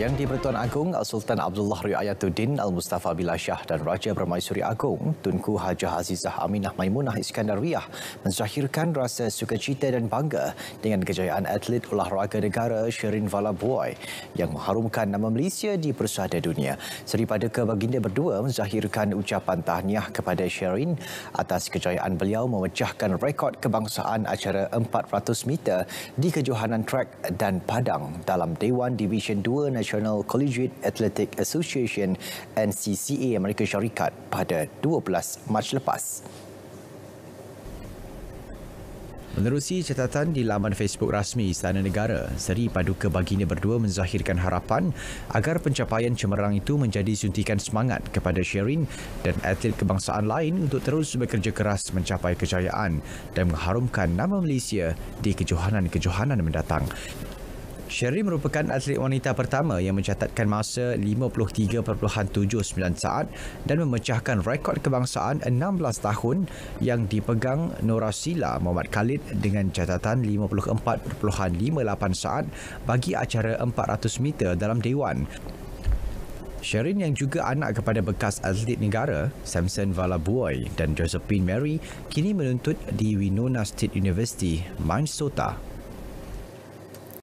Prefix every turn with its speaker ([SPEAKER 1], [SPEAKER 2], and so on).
[SPEAKER 1] Yang di-Pertuan Agong Sultan Abdullah Riayatuddin Al-Mustafa Billah Shah dan Raja Permaisuri Agong Tunku Haja Azizah Aminah Maimunah Iskandar Riah menzahirkan rasa sukacita dan bangga dengan kejayaan atlet olahraga negara Sherin Valaboy yang mengharumkan nama Malaysia di persada dunia. Seri pada kebaginda berdua menzahirkan ucapan tahniah kepada Sherin atas kejayaan beliau memecahkan rekod kebangsaan acara 400 meter di kejohanan trek dan padang dalam Dewan Division 2 Nasional National Collegiate Athletic Association NCCA Amerika Syarikat pada 12 Mac lepas. Menerusi catatan di laman Facebook rasmi Istana Negara, Seri Paduka Baginda Berdua menzahirkan harapan agar pencapaian cemerlang itu menjadi suntikan semangat kepada Sherin dan atlet kebangsaan lain untuk terus bekerja keras mencapai kejayaan dan mengharumkan nama Malaysia di kejohanan-kejohanan mendatang. Sherry merupakan atlet wanita pertama yang mencatatkan masa 53.79 saat dan memecahkan rekod kebangsaan 16 tahun yang dipegang Nora Sila Muhammad Khalid dengan catatan 54.58 saat bagi acara 400 meter dalam Dewan. Sherin yang juga anak kepada bekas atlet negara Samson Valabuoy dan Josephine Mary kini menuntut di Winona State University, Minnesota